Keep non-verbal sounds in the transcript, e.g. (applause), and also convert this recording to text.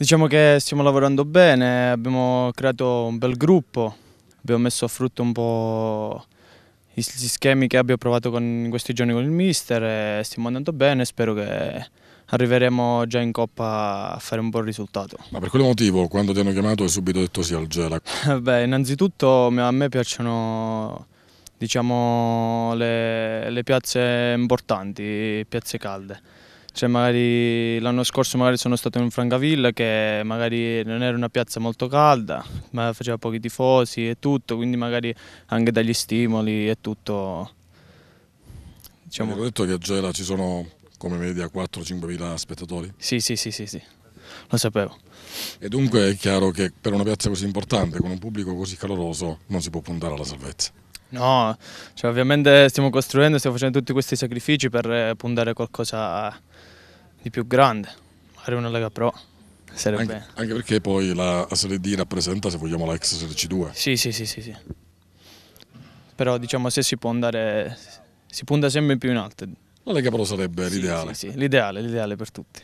Diciamo che stiamo lavorando bene, abbiamo creato un bel gruppo, abbiamo messo a frutto un po' gli schemi che abbiamo provato in questi giorni con il mister stiamo andando bene, spero che arriveremo già in Coppa a fare un buon risultato. Ma per quale motivo quando ti hanno chiamato hai subito detto sì al Gela? (laughs) Beh, innanzitutto a me piacciono diciamo, le, le piazze importanti, piazze calde cioè l'anno scorso magari sono stato in Francavilla che magari non era una piazza molto calda, ma faceva pochi tifosi e tutto, quindi magari anche dagli stimoli e tutto. Diciamo... Ho detto che a Gela ci sono come media 4-5 mila spettatori? Sì, sì, sì, sì, sì, lo sapevo. E dunque è chiaro che per una piazza così importante, con un pubblico così caloroso, non si può puntare alla salvezza. No, cioè ovviamente stiamo costruendo, stiamo facendo tutti questi sacrifici per eh, puntare qualcosa di più grande, magari una Lega Pro. Sarebbe... Anche, anche perché poi la Serie D rappresenta, se vogliamo, la ex Serie C2. Sì, sì, sì, sì, sì. Però diciamo se si può andare, si punta sempre più in alto. La Lega Pro sarebbe sì, l'ideale. Sì, sì, l'ideale, l'ideale per tutti.